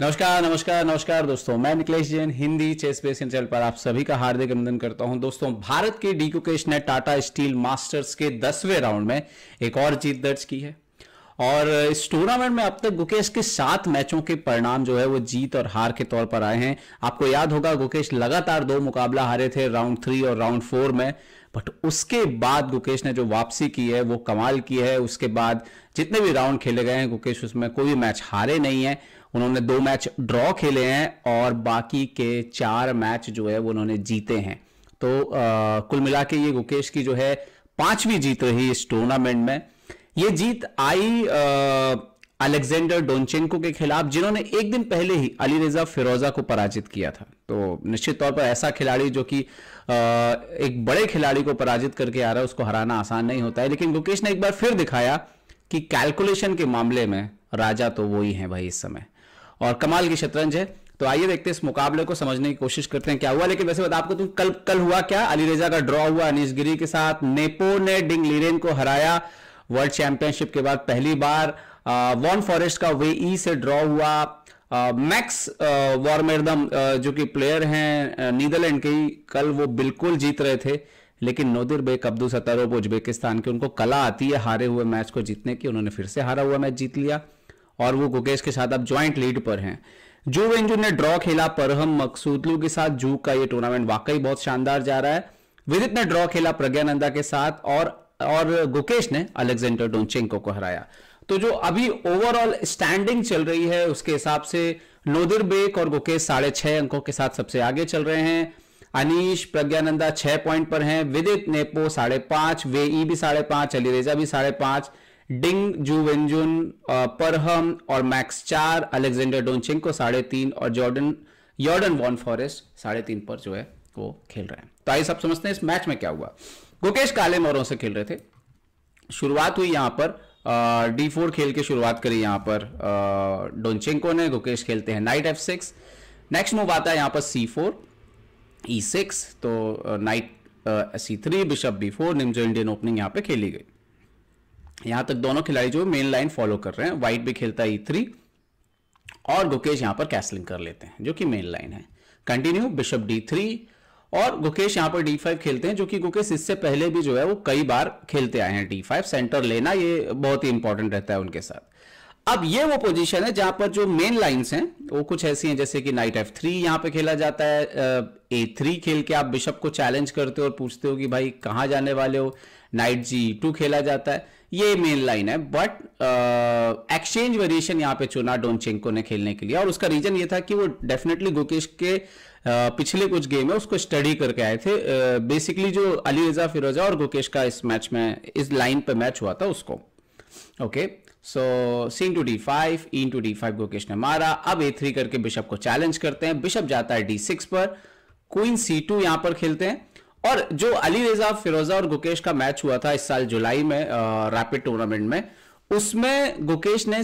नमस्कार नमस्कार नमस्कार दोस्तों मैं Niklesh Jain Hindi chess base channel पर आप सभी का हार्दिक अभिनंदन करता हूं दोस्तों भारत के डी कुकेश ने टाटा स्टील मास्टर्स के दसवें राउंड में एक और जीत दर्ज की है और इस टूर्नामेंट में अब तक गुकेश के सात मैचों के परिणाम जो है वो जीत और हार के तौर पर आए हैं आपको याद होगा गुकेश लगातार दो मुकाबला हारे थे राउंड थ्री और राउंड फोर में बट उसके बाद गुकेश ने जो वापसी की है वो कमाल की है उसके बाद जितने भी राउंड खेले गए हैं गुकेश उसमें कोई मैच हारे नहीं है उन्होंने दो मैच ड्रॉ खेले हैं और बाकी के चार मैच जो है वो उन्होंने जीते हैं तो आ, कुल मिला के ये गुकेश की जो है पांचवी जीत रही इस टूर्नामेंट में ये जीत आई अलेक्जेंडर डोनचेंको के खिलाफ जिन्होंने एक दिन पहले ही अली रिजा फिरोजा को पराजित किया था तो निश्चित तौर पर ऐसा खिलाड़ी जो कि एक बड़े खिलाड़ी को पराजित करके आ रहा है उसको हराना आसान नहीं होता है लेकिन गुकेश ने एक बार फिर दिखाया कि कैलकुलेशन के मामले में राजा तो वही है भाई इस समय और कमाल की शतरंज है तो आइए देखते हैं इस मुकाबले को समझने की कोशिश करते हैं क्या हुआ लेकिन वैसे बता आपको तुम तो कल कल हुआ क्या अली रेजा का ड्रॉ हुआ अनिश गिरी के साथ नेपो ने डिंग लीरेन को हराया वर्ल्ड चैंपियनशिप के बाद पहली बार वॉन फॉरेस्ट का वे ई से ड्रॉ हुआ मैक्स वॉर्मेरदम जो कि प्लेयर हैं नीदरलैंड के कल वो बिल्कुल जीत रहे थे लेकिन Nodirbek Abdusattorov Uzbekistan के उनको कला आती है हारे हुए मैच को जीतने की उन्होंने फिर से हारा हुआ मैच जीत लिया और वो गुकेश के साथ अब ज्वाइंट लीड पर हैं जू वेंजू ने ड्रॉ खेला परहम मकसूदलू के साथ जू का ये टूर्नामेंट वाकई बहुत शानदार जा रहा है विदित ने ड्रॉ खेला प्रज्ञानंदा के साथ और और गुकेश ने अलेक्जेंडर डोंचेंको को हराया तो जो अभी ओवरऑल स्टैंडिंग चल रही है उसके हिसाब से नोदिर बेक और गुकेश साढ़े छह अंकों के साथ सबसे आगे चल रहे हैं अनिश प्रज्ञानंदा छह पॉइंट पर हैं विदित नेपो साढ़े पांच वे ई भी साढ़े पांच अलीरेजा भी साढ़े पांच डिंग जुवेंजुन परहम और मैक्स चार अलेक्जेंडर डोनचिंग को साढ़े तीन और जॉर्डन यॉर्डन वॉन फॉरेस्ट साढ़े तीन पर जो है वो खेल रहे हैं तो आइए सब समझते हैं इस मैच में क्या हुआ गुकेश काले मोरों से खेल रहे थे शुरुआत हुई यहां पर डी फोर खेल के शुरुआत करी यहां पर डोनचेंको ने गुकेश खेलते हैं knight f six next move आता है यहां पर सी फोर ई सिक्स तो knight c three bishop b four Nimzo Indian opening यहां पर खेली गई यहां तक दोनों खिलाड़ी जो मेन लाइन फॉलो कर रहे हैं व्हाइट भी खेलता है ई e और गुकेश यहां पर कैसलिंग कर लेते हैं जो कि मेन लाइन है कंटिन्यू बिशप डी थ्री और गुकेश यहां पर डी फाइव खेलते हैं जो कि गुकेश इससे पहले भी जो है वो कई बार खेलते आए हैं डी फाइव सेंटर लेना ये बहुत ही इंपॉर्टेंट रहता है उनके साथ अब ये वो पोजीशन है जहां पर जो मेन लाइंस हैं वो कुछ ऐसी हैं जैसे कि नाइट एफ थ्री यहां पर खेला जाता है ए थ्री खेल के आप बिशप को चैलेंज करते हो और पूछते हो कि भाई कहां जाने वाले हो नाइट जी टू खेला जाता है ये मेन लाइन है बट एक्सचेंज वेरिएशन यहाँ पे चुना डोनचेंको ने खेलने के लिए और उसका रीजन ये था कि वो डेफिनेटली गोकेश के आ, uh, पिछले कुछ गेम है उसको स्टडी करके आए थे आ, uh, बेसिकली जो अली रजा फिरोजा और गोकेश का इस मैच में इस लाइन पे मैच हुआ था उसको okay so c in to d five into d five Gukesh ने मारा अब ए थ्री करके बिशप को चैलेंज करते हैं बिशप जाता है डी सिक्स पर क्वीन सी टू यहां पर खेलते हैं और जो अली रेजा फिरोजा और गुकेश का मैच हुआ था इस साल जुलाई में रैपिड टूर्नामेंट में उसमें गुकेश ने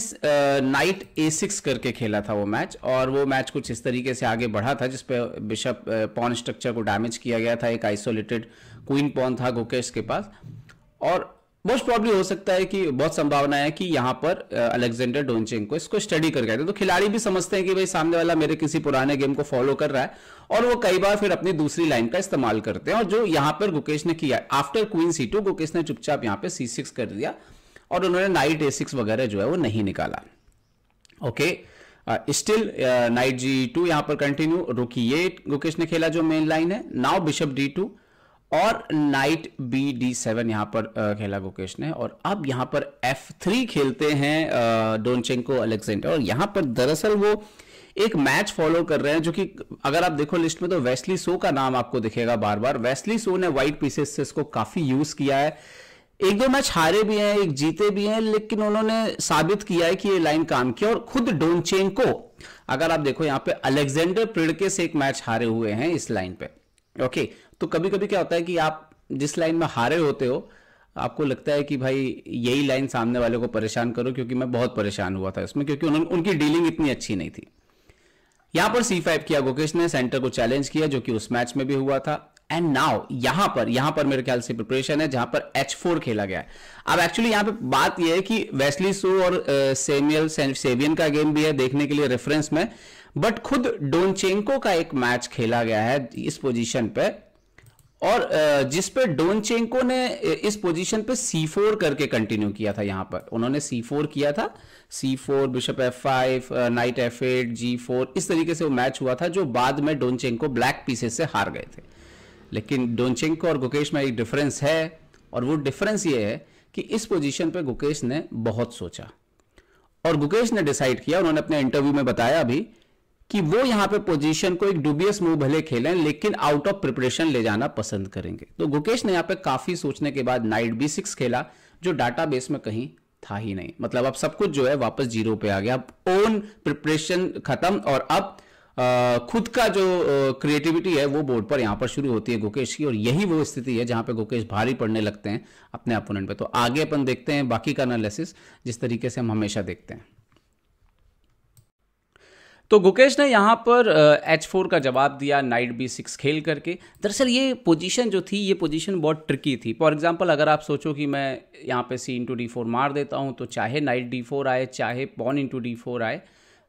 नाइट ए सिक्स करके खेला था वो मैच और वो मैच कुछ इस तरीके से आगे बढ़ा था जिसपे बिशप पॉन स्ट्रक्चर को डैमेज किया गया था एक आइसोलेटेड क्वीन पॉन था गुकेश के पास और मोस्ट प्रॉब्लम हो सकता है कि बहुत संभावना है कि यहां पर अलेक्जेंडर डोनचेंग को इसको स्टडी कर गए थे तो खिलाड़ी भी समझते हैं कि भाई सामने वाला मेरे किसी पुराने गेम को फॉलो कर रहा है और वो कई बार फिर अपनी दूसरी लाइन का इस्तेमाल करते हैं और जो यहां पर गुकेश ने किया after queen c two Gukesh ने चुपचाप यहाँ पर सी सिक्स कर दिया और उन्होंने नाइट ए सिक्स वगैरह जो है वो नहीं निकाला okay still knight g two यहां पर कंटिन्यू रुकी ये गुकेश ने खेला जो मेन लाइन है नाउ बिशप डी टू और नाइट बी डी सेवन यहां पर खेला गोकेश ने और अब यहां पर एफ थ्री खेलते हैं डोनचेंको अलेक्जेंडर और यहां पर दरअसल वो एक मैच फॉलो कर रहे हैं जो कि अगर आप देखो लिस्ट में तो वेस्ली सो का नाम आपको दिखेगा बार बार वेस्ली सो ने व्हाइट पीसेस से इसको काफी यूज किया है एक दो मैच हारे भी हैं एक जीते भी हैं लेकिन उन्होंने साबित किया है कि ये लाइन काम किया और खुद डोनचेंको अगर आप देखो यहां पे अलेक्जेंडर प्रिडके से एक मैच हारे हुए हैं इस लाइन पे ओके okay. तो कभी कभी क्या होता है कि आप जिस लाइन में हारे होते हो आपको लगता है कि भाई यही लाइन सामने वाले को परेशान करो क्योंकि मैं बहुत परेशान हुआ था इसमें क्योंकि उन, उनकी डीलिंग इतनी अच्छी नहीं थी यहां पर सी फाइव किया गोकेश ने सेंटर को चैलेंज किया जो कि उस मैच में भी हुआ था एंड नाउ यहां पर यहां पर मेरे ख्याल से प्रिपरेशन है जहां पर एच फोर खेला गया है अब एक्चुअली यहां पे बात यह है कि वेस्ली सो और सेमियल सेवियन का गेम भी है देखने के लिए रेफरेंस में बट खुद डोनचेंको का एक मैच खेला गया है इस पोजीशन पे और जिस पे डोनचेंको ने इस पोजीशन पे c4 करके कंटिन्यू किया था यहां पर उन्होंने c4 किया था c4 bishop f5 night f8 g4 इस तरीके से वो मैच हुआ था जो बाद में डोन चेंको ब्लैक पीसेस से हार गए थे लेकिन डोनचेंको और गुकेश में एक डिफरेंस है और वो डिफरेंस ये है कि इस पोजीशन पे गुकेश ने बहुत सोचा और गुकेश ने डिसाइड किया उन्होंने अपने इंटरव्यू में बताया अभी कि वो यहां पे पोजीशन को एक डुबियस मूव भले खेलें लेकिन आउट ऑफ प्रिपरेशन ले जाना पसंद करेंगे तो गुकेश ने यहां पे काफी सोचने के बाद नाइट बी सिक्स खेला जो डाटाबेस में कहीं था ही नहीं मतलब अब सब कुछ जो है वापस जीरो पे आ गया अब ओन प्रिपरेशन खत्म और अब खुद का जो क्रिएटिविटी है वो बोर्ड पर यहां पर शुरू होती है गुकेश की और यही वो स्थिति है जहां पे गुकेश भारी पड़ने लगते हैं अपने अपोनेंट पे तो आगे अपन देखते हैं बाकी का एनालिसिस जिस तरीके से हम हमेशा देखते हैं तो गुकेश ने यहाँ पर एच फोर का जवाब दिया नाइट बी सिक्स खेल करके दरअसल ये पोजीशन जो थी ये पोजीशन बहुत ट्रिकी थी फॉर एग्जांपल अगर आप सोचो कि मैं यहाँ पे सी इंटू डी फोर मार देता हूँ तो चाहे नाइट डी फोर आए चाहे पॉन इंटू डी फोर आए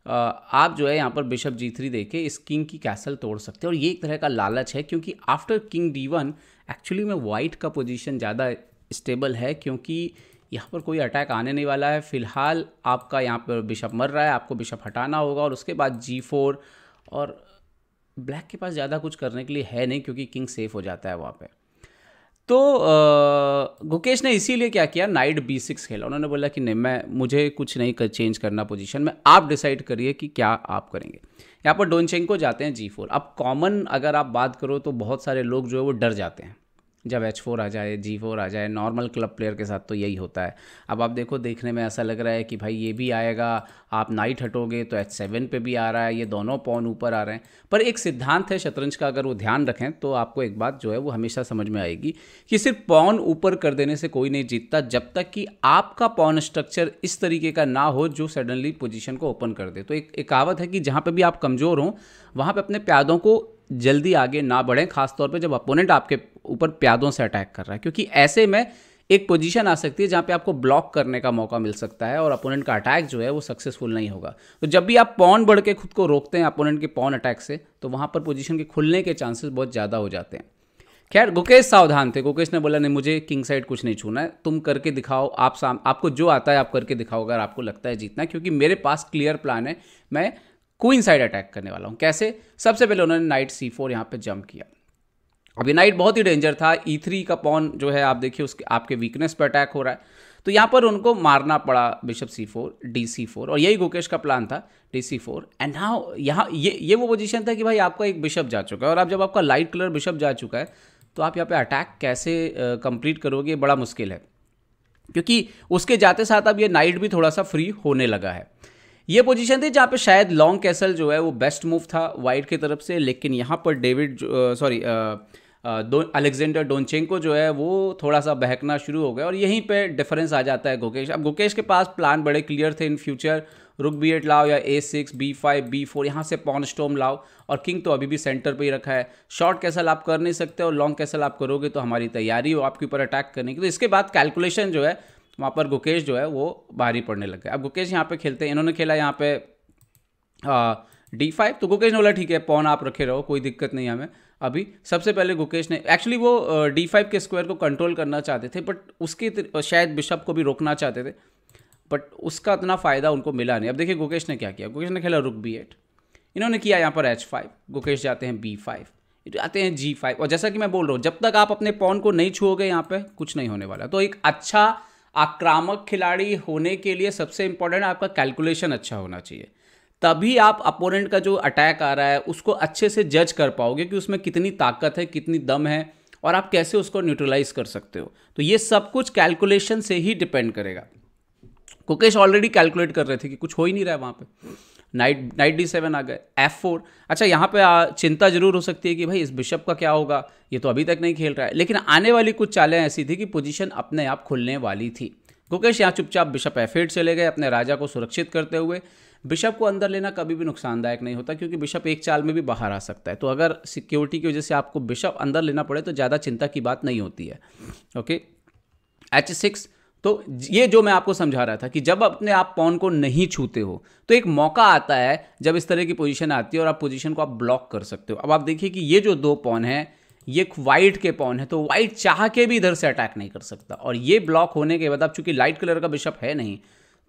आप जो है यहाँ पर बिशप जी थ्री दे के इस किंग की कैसल तोड़ सकते हैं और ये एक तरह का लालच है क्योंकि after king d one actually में वाइट का पोजिशन ज़्यादा स्टेबल है क्योंकि यहाँ पर कोई अटैक आने नहीं वाला है फ़िलहाल आपका यहाँ पर बिशप मर रहा है आपको बिशप हटाना होगा और उसके बाद जी फोर और ब्लैक के पास ज़्यादा कुछ करने के लिए है नहीं क्योंकि किंग सेफ हो जाता है वहाँ पे तो गुकेश ने इसीलिए क्या किया नाइट बी सिक्स खेला उन्होंने बोला कि नहीं मैं मुझे कुछ नहीं कर चेंज करना पोजीशन में आप डिसाइड करिए कि क्या आप करेंगे यहाँ पर डोनचेंग को जाते हैं जी फोर अब कॉमन अगर आप बात करो तो बहुत सारे लोग जो है वो डर जाते हैं जब एच फोर आ जाए जी फोर आ जाए नॉर्मल क्लब प्लेयर के साथ तो यही होता है अब आप देखो देखने में ऐसा लग रहा है कि भाई ये भी आएगा आप नाइट हटोगे तो एच सेवन पर भी आ रहा है ये दोनों पौन ऊपर आ रहे हैं पर एक सिद्धांत है शतरंज का अगर वो ध्यान रखें तो आपको एक बात जो है वो हमेशा समझ में आएगी कि सिर्फ पौन ऊपर कर देने से कोई नहीं जीतता जब तक कि आपका पौन स्ट्रक्चर इस तरीके का ना हो जो सडनली पोजिशन को ओपन कर दे तो एक, कहावत है कि जहाँ पर भी आप कमज़ोर हों वहाँ पर अपने प्यादों को जल्दी आगे ना बढ़ें खासतौर पर जब अपोनेंट आपके ऊपर प्यादों से अटैक कर रहा है क्योंकि ऐसे में एक पोजीशन आ सकती है जहाँ पे आपको ब्लॉक करने का मौका मिल सकता है और अपोनेंट का अटैक जो है वो सक्सेसफुल नहीं होगा तो जब भी आप पॉन बढ़ के खुद को रोकते हैं अपोनेंट के पॉन अटैक से तो वहाँ पर पोजीशन के खुलने के चांसेस बहुत ज़्यादा हो जाते हैं खैर गुकेश सावधान थे गुकेश ने बोला नहीं मुझे किंग साइड कुछ नहीं छूना है तुम करके दिखाओ आप आपको जो आता है आप करके दिखाओ अगर आपको लगता है जीतना क्योंकि मेरे पास क्लियर प्लान है मैं क्वीन साइड अटैक करने वाला हूँ कैसे सबसे पहले उन्होंने नाइट सी फोर यहाँ पर जंप किया अभी नाइट बहुत ही डेंजर था ई e थ्री का पॉन जो है आप देखिए उसके आपके वीकनेस पर अटैक हो रहा है तो यहाँ पर उनको मारना पड़ा bishop c four d c four और यही गोकेश का प्लान था डी सी फोर एंड हाँ यहाँ ये ये वो पोजीशन था कि भाई आपका एक बिशप जा चुका है और आप जब आपका लाइट कलर बिशप जा चुका है तो आप यहाँ पे अटैक कैसे कंप्लीट करोगे बड़ा मुश्किल है क्योंकि उसके जाते साथ अब ये नाइट भी थोड़ा सा फ्री होने लगा है ये पोजीशन थी जहाँ पे शायद लॉन्ग कैसल जो है वो बेस्ट मूव था वाइड की तरफ से लेकिन यहाँ पर डेविड सॉरी दो अलेक्जेंडर डोनचेंको जो है वो थोड़ा सा बहकना शुरू हो गया और यहीं पे डिफरेंस आ जाता है गोकेश अब गोकेश के पास प्लान बड़े क्लियर थे in future rook b eight लाओ या a six b five b four यहाँ से पॉन स्टोम लाओ और किंग तो अभी भी सेंटर पे ही रखा है शॉर्ट कैसल आप कर नहीं सकते और लॉन्ग कैसल आप करोगे तो हमारी तैयारी हो आपके ऊपर अटैक करने की तो इसके बाद कैलकुलेशन जो है तो वहाँ पर गुकेश जो है वो बाहर ही पड़ने लग गए अब गुकेश यहाँ पे खेलते हैं इन्होंने खेला यहाँ पे डी फाइव तो गुकेश ने बोला ठीक है पौन आप रखे रहो कोई दिक्कत नहीं हमें अभी सबसे पहले गुकेश ने एक्चुअली वो डी फाइव के स्क्वायर को कंट्रोल करना चाहते थे बट उसके शायद बिशप को भी रोकना चाहते थे बट उसका इतना फ़ायदा उनको मिला नहीं अब देखिए गुकेश ने क्या किया गुकेश ने खेला रुक बी एट इन्होंने किया यहाँ पर एच फाइव गुकेश जाते हैं बी फाइव जाते हैं जी फाइव और जैसा कि मैं बोल रहा हूँ जब तक आप अपने पौन को नहीं छुओगे यहाँ पे कुछ नहीं होने वाला तो एक अच्छा आक्रामक खिलाड़ी होने के लिए सबसे इम्पोर्टेंट आपका कैलकुलेशन अच्छा होना चाहिए तभी आप अपोनेंट का जो अटैक आ रहा है उसको अच्छे से जज कर पाओगे कि उसमें कितनी ताकत है कितनी दम है और आप कैसे उसको न्यूट्रलाइज कर सकते हो तो ये सब कुछ कैलकुलेशन से ही डिपेंड करेगा कुकेश ऑलरेडी कैलकुलेट कर रहे थे कि कुछ हो ही नहीं रहा है वहाँ पर नाइट नाइट डी सेवन आ गए एफ फोर अच्छा यहाँ पे आ, चिंता जरूर हो सकती है कि भाई इस बिशप का क्या होगा ये तो अभी तक नहीं खेल रहा है लेकिन आने वाली कुछ चालें ऐसी थी कि पोजीशन अपने आप खुलने वाली थी गुकेश यहाँ चुपचाप बिशप एफ एट चले गए अपने राजा को सुरक्षित करते हुए बिशप को अंदर लेना कभी भी नुकसानदायक नहीं होता क्योंकि बिशप एक चाल में भी बाहर आ सकता है तो अगर सिक्योरिटी की वजह से आपको बिशप अंदर लेना पड़े तो ज़्यादा चिंता की बात नहीं होती है ओके एच सिक्स तो ये जो मैं आपको समझा रहा था कि जब अपने आप पॉन को नहीं छूते हो तो एक मौका आता है जब इस तरह की पोजीशन आती है और आप पोजीशन को आप ब्लॉक कर सकते हो अब आप देखिए कि ये जो दो पॉन है ये वाइट के पॉन है तो वाइट चाह के भी इधर से अटैक नहीं कर सकता और ये ब्लॉक होने के बाद अब चूंकि लाइट कलर का बिशप है नहीं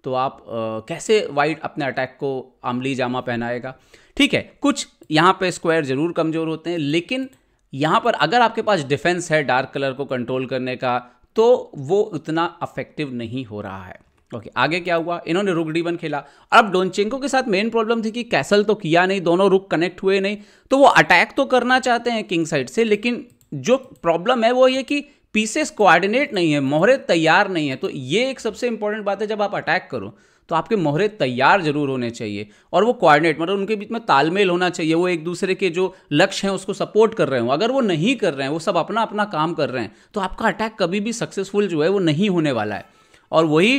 तो आप आ, कैसे वाइट अपने अटैक को आमली जामा पहनाएगा ठीक है कुछ यहाँ पे स्क्वायर ज़रूर कमज़ोर होते हैं लेकिन यहाँ पर अगर आपके पास डिफेंस है डार्क कलर को कंट्रोल करने का तो वो उतना अफेक्टिव नहीं हो रहा है ओके okay, आगे क्या हुआ इन्होंने रुक डी वन खेला अब डोनचेंको के साथ मेन प्रॉब्लम थी कि कैसल तो किया नहीं दोनों रुक कनेक्ट हुए नहीं तो वो अटैक तो करना चाहते हैं किंग साइड से लेकिन जो प्रॉब्लम है वो ये कि पीसेस कोऑर्डिनेट नहीं है मोहरे तैयार नहीं है तो ये एक सबसे इंपॉर्टेंट बात है जब आप अटैक करो तो आपके मोहरे तैयार जरूर होने चाहिए और वो कोऑर्डिनेट मतलब उनके बीच में तालमेल होना चाहिए वो एक दूसरे के जो लक्ष्य हैं उसको सपोर्ट कर रहे हो अगर वो नहीं कर रहे हैं वो सब अपना अपना काम कर रहे हैं तो आपका अटैक कभी भी सक्सेसफुल जो है वो नहीं होने वाला है और वही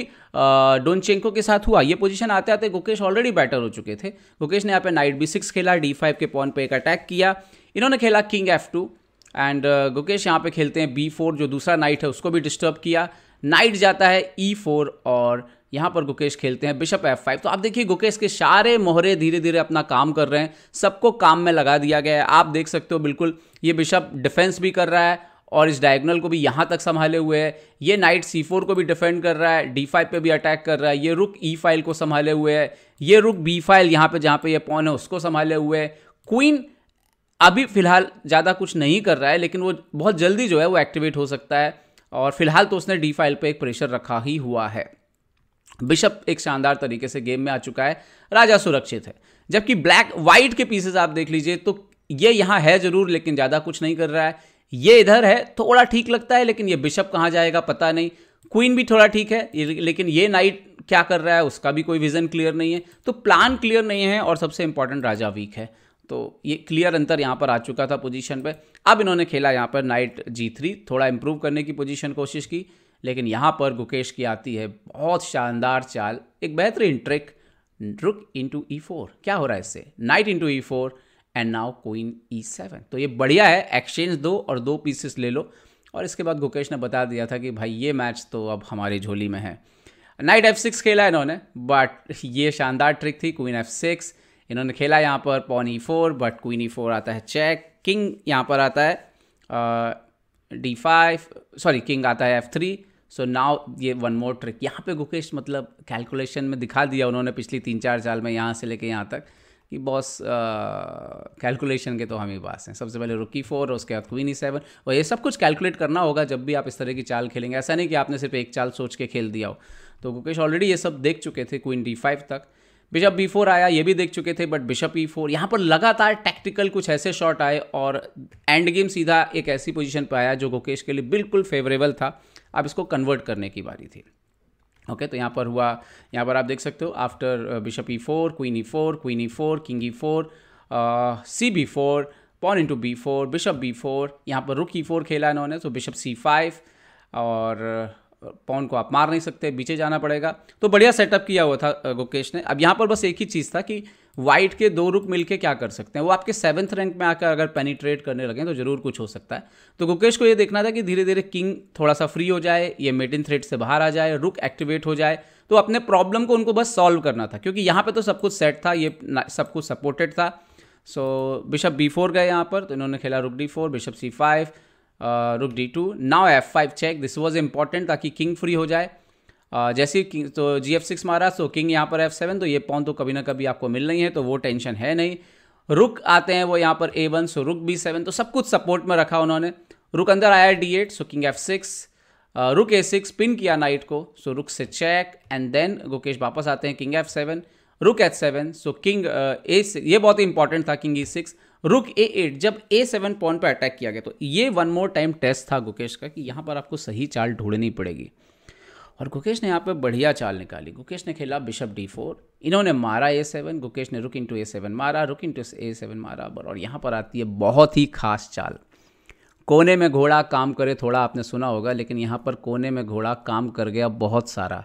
डोनचेंको के साथ हुआ ये पोजीशन आते आते गुकेश ऑलरेडी बैटर हो चुके थे गुकेश ने यहाँ पे नाइट बी सिक्स खेला डी फाइव के पॉन पे एक अटैक किया इन्होंने खेला king f two and Gukesh यहाँ पे खेलते हैं बी फोर जो दूसरा नाइट है उसको भी डिस्टर्ब किया नाइट जाता है ई e फोर और यहाँ पर गुकेश खेलते हैं बिशप एफ फाइव तो आप देखिए गुकेश के सारे मोहरे धीरे धीरे अपना काम कर रहे हैं सबको काम में लगा दिया गया है आप देख सकते हो बिल्कुल ये बिशप डिफेंस भी कर रहा है और इस डायगनल को भी यहाँ तक संभाले हुए है ये नाइट सी फोर को भी डिफेंड कर रहा है डी फाइव पे भी अटैक कर रहा है ये रुक ई फाइल को संभाले हुए है ये रुक बी फाइल यहाँ पर जहाँ पर यह पौन है उसको संभाले हुए है क्वीन अभी फिलहाल ज़्यादा कुछ नहीं कर रहा है लेकिन वो बहुत जल्दी जो है वो एक्टिवेट हो सकता है और फिलहाल तो उसने डी फाइल पर एक प्रेशर रखा ही हुआ है बिशप एक शानदार तरीके से गेम में आ चुका है राजा सुरक्षित है जबकि ब्लैक वाइट के पीसेस आप देख लीजिए तो ये यहाँ है जरूर लेकिन ज़्यादा कुछ नहीं कर रहा है ये इधर है थोड़ा ठीक लगता है लेकिन ये बिशप कहाँ जाएगा पता नहीं क्वीन भी थोड़ा ठीक है लेकिन ये नाइट क्या कर रहा है उसका भी कोई विजन क्लियर नहीं है तो प्लान क्लियर नहीं है और सबसे इंपॉर्टेंट राजा वीक है तो ये क्लियर अंतर यहाँ पर आ चुका था पोजीशन पे अब इन्होंने खेला यहाँ पर नाइट जी थ्री थोड़ा इंप्रूव करने की पोजीशन कोशिश की लेकिन यहाँ पर गुकेश की आती है बहुत शानदार चाल एक बेहतरीन ट्रिक रुक इंटू ई फोर क्या हो रहा है इससे knight into e four and now queen e seven तो ये बढ़िया है एक्सचेंज दो और दो पीसेस ले लो और इसके बाद गुकेश ने बता दिया था कि भाई ये मैच तो अब हमारी झोली में है नाइट एफ सिक्स खेला इन्होंने बट ये शानदार ट्रिक थी क्वीन एफ सिक्स इन्होंने खेला यहाँ पर pawn e four but queen e four आता है चेक किंग यहाँ पर आता है डी फाइव सॉरी किंग आता है एफ थ्री सो नाउ ये वन मोर ट्रिक यहाँ पे गुकेश मतलब कैलकुलेशन में दिखा दिया उन्होंने पिछली तीन चार साल में यहाँ से लेके यहाँ तक कि बॉस कैलकुलेशन uh, के तो हम ही पास हैं सबसे पहले रुकी फोर उसके बाद क्वीन ई सेवन और ये सब कुछ कैलकुलेट करना होगा जब भी आप इस तरह की चाल खेलेंगे ऐसा नहीं कि आपने सिर्फ एक चाल सोच के खेल दिया हो तो गुकेश ऑलरेडी ये सब देख चुके थे क्वीन डी फाइव तक बिशप बी फोर आया ये भी देख चुके थे बट बिशप ई फोर यहाँ पर लगातार टैक्टिकल कुछ ऐसे शॉट आए और एंड गेम सीधा एक ऐसी पोजीशन पर आया जो गुकेश के लिए बिल्कुल फेवरेबल था अब इसको कन्वर्ट करने की बारी थी ओके okay, तो यहाँ पर हुआ यहाँ पर आप देख सकते हो after bishop e four queen e four queen e four king e four c b four pawn into b four bishop b four यहाँ पर रुक ई फोर खेला इन्होंने तो बिशप सी फाइव और पॉन uh, को आप मार नहीं सकते पीछे जाना पड़ेगा तो बढ़िया सेटअप किया हुआ था गुकेश uh, ने अब यहाँ पर बस एक ही चीज़ था कि वाइट के दो रुक मिलके क्या कर सकते हैं वो आपके सेवन्थ रैंक में आकर अगर पेनिट्रेट करने लगें तो जरूर कुछ हो सकता है तो गुकेश को ये देखना था कि धीरे धीरे किंग थोड़ा सा फ्री हो जाए ये मेटिन थ्रेड से बाहर आ जाए रुक एक्टिवेट हो जाए तो अपने प्रॉब्लम को उनको बस सॉल्व करना था क्योंकि यहाँ पर तो सब कुछ सेट था ये सब कुछ सपोर्टेड था सो बिशप बी फोर गए यहाँ पर तो इन्होंने खेला rook d four bishop c five rook d two now f five check this was important ताकि किंग फ्री हो जाए जैसे ही तो जी एफ सिक्स मारा सो किंग यहाँ पर एफ सेवन तो ये पॉन तो कभी ना कभी आपको मिल नहीं है तो वो टेंशन है नहीं रुक आते हैं वो यहाँ पर ए वन सो रुक बी सेवन तो सब कुछ सपोर्ट में रखा उन्होंने रुक अंदर आया d eight so king f six rook a six pin किया नाइट को सो रुक से चेक एंड देन गोकेश वापस आते हैं king f seven rook h seven so king a ये बहुत ही इंपॉर्टेंट था king e e six rook a eight जब ए सेवन पॉन पर अटैक किया गया तो ये वन मोर टाइम टेस्ट था गुकेश का कि यहाँ पर आपको सही चाल ढूंढनी पड़ेगी और गुकेश ने यहाँ पे बढ़िया चाल निकाली गुकेश ने खेला बिशप डी फोर इन्होंने मारा ए सेवन गुकेश ने रुक इंटू ए सेवन मारा रुक इंटू ए सेवन मारा बर और यहाँ पर आती है बहुत ही खास चाल कोने में घोड़ा काम करे थोड़ा आपने सुना होगा लेकिन यहाँ पर कोने में घोड़ा काम कर गया बहुत सारा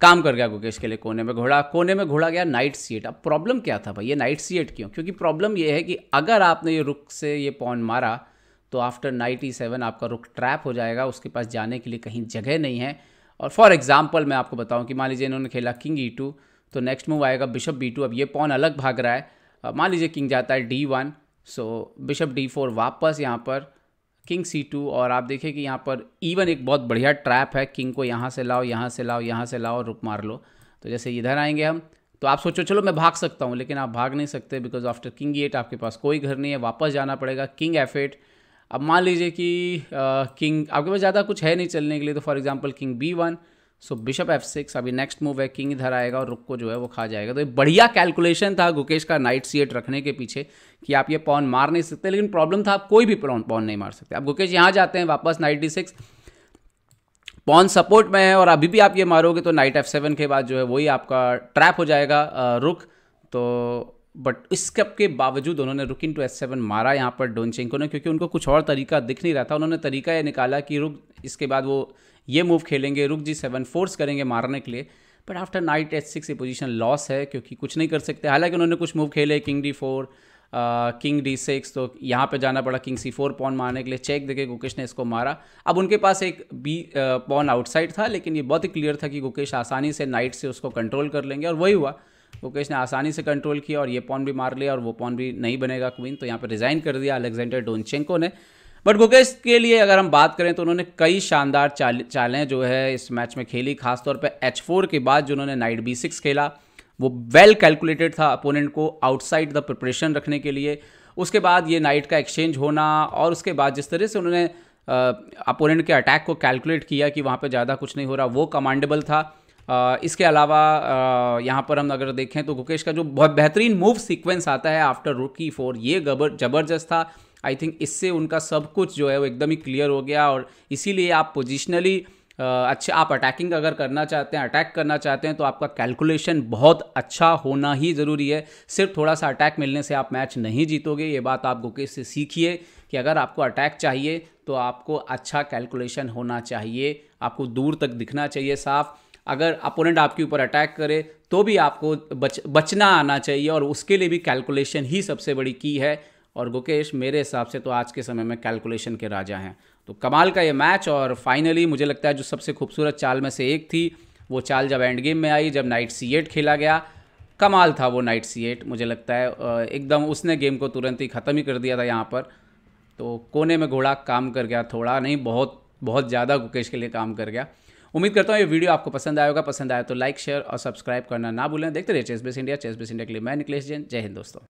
काम कर गया गुकेश के लिए कोने में घोड़ा कोने में घोड़ा गया नाइट सी एट अब प्रॉब्लम क्या था भाई ये नाइट सी एट क्यों क्योंकि प्रॉब्लम ये है कि अगर आपने ये रुक से ये पॉन मारा तो आफ्टर नाइट ई सेवन आपका रुक ट्रैप हो जाएगा उसके पास जाने के लिए कहीं जगह नहीं है और फॉर एग्जाम्पल मैं आपको बताऊँ कि मान लीजिए इन्होंने खेला किंग ई टू तो नेक्स्ट मूव आएगा बिशप बी टू अब ये पॉन अलग भाग रहा है मान लीजिए किंग जाता है d one so bishop d four वापस यहाँ पर किंग सी टू और आप देखिए कि यहाँ पर इवन एक बहुत बढ़िया ट्रैप है किंग को यहाँ से लाओ यहाँ से लाओ यहाँ से लाओ रुक मार लो तो जैसे इधर आएंगे हम तो आप सोचो चलो मैं भाग सकता हूँ लेकिन आप भाग नहीं सकते बिकॉज आफ्टर किंग एट आपके पास कोई घर नहीं है वापस जाना पड़ेगा किंग एफ एट अब मान लीजिए कि किंग आपके पास ज़्यादा कुछ है नहीं चलने के लिए तो for example king b one so bishop f six अभी नेक्स्ट मूव है किंग इधर आएगा और रुक को जो है वो खा जाएगा तो ये बढ़िया कैलकुलेशन था गुकेश का नाइट सी एट रखने के पीछे कि आप ये पॉन मार नहीं सकते लेकिन प्रॉब्लम था आप कोई भी पॉन नहीं मार सकते आप गुकेश यहाँ जाते हैं वापस knight d six pawn support में है और अभी भी आप ये मारोगे तो नाइट एफ सेवन के बाद जो है वही आपका ट्रैप हो जाएगा रुक तो बट इस कप के बावजूद उन्होंने रुक इन टू एस सेवन मारा यहाँ पर डोनचेंको ने क्योंकि उनको कुछ और तरीका दिख नहीं रहा था उन्होंने तरीका ये निकाला कि रुक इसके बाद वो ये मूव खेलेंगे रुक जी सेवन फोर्स करेंगे मारने के लिए but after knight h six ये पोजीशन लॉस है क्योंकि कुछ नहीं कर सकते हालांकि उन्होंने कुछ मूव खेले king d four king d six तो यहाँ पर जाना पड़ा किंग सी फोर पॉन मारने के लिए चेक देखे गुकेश ने इसको मारा अब उनके पास एक बी पॉन आउटसाइड था लेकिन ये बहुत ही क्लियर था कि गुकेश आसानी से नाइट से उसको कंट्रोल कर लेंगे और वही हुआ मुकेश ने आसानी से कंट्रोल किया और ये पॉन भी मार लिया और वो पॉन भी नहीं बनेगा क्वीन तो यहाँ पर रिज़ाइन कर दिया अलेक्जेंडर डोनचेंको ने बट गुकेश के लिए अगर हम बात करें तो उन्होंने कई शानदार चाल चालें जो है इस मैच में खेली खासतौर पर एच फोर के बाद जो उन्होंने नाइट बी सिक्स खेला वो वेल कैलकुलेटेड था अपोनेंट को आउटसाइड द प्रिपरेशन रखने के लिए उसके बाद ये नाइट का एक्सचेंज होना और उसके बाद जिस तरह से उन्होंने अपोनेंट के अटैक को कैलकुलेट किया कि वहाँ पर ज़्यादा कुछ नहीं हो रहा वो कमांडेबल था इसके अलावा यहाँ पर हम अगर देखें तो गुकेश का जो बहुत बेहतरीन मूव सीक्वेंस आता है आफ्टर रुकी फोर ये गबर जबरदस्त था आई थिंक इससे उनका सब कुछ जो है वो एकदम ही क्लियर हो गया और इसीलिए आप पोजिशनली अच्छे आप अटैकिंग अगर करना चाहते हैं अटैक करना चाहते हैं तो आपका कैलकुलेशन बहुत अच्छा होना ही ज़रूरी है सिर्फ थोड़ा सा अटैक मिलने से आप मैच नहीं जीतोगे ये बात आप गुकेश से सीखिए कि अगर आपको अटैक चाहिए तो आपको अच्छा कैलकुलेशन होना चाहिए आपको दूर तक दिखना चाहिए साफ़ अगर अपोनेंट आपके ऊपर अटैक करे तो भी आपको बच बचना आना चाहिए और उसके लिए भी कैलकुलेशन ही सबसे बड़ी की है और गुकेश मेरे हिसाब से तो आज के समय में कैलकुलेशन के राजा हैं तो कमाल का ये मैच और फाइनली मुझे लगता है जो सबसे खूबसूरत चाल में से एक थी वो चाल जब एंड गेम में आई जब नाइट सी एट खेला गया कमाल था वो नाइट सी एट मुझे लगता है एकदम उसने गेम को तुरंत ही ख़त्म ही कर दिया था यहाँ पर तो कोने में घोड़ा काम कर गया थोड़ा नहीं बहुत बहुत ज़्यादा गुकेश के लिए काम कर गया उम्मीद करता हूँ ये वीडियो आपको पसंद आएगा पसंद आया तो लाइक शेयर और सब्सक्राइब करना ना भूलें देखते रहिए chess base India chess base India के लिए मैं निकलेश जैन जय हिंद दोस्तों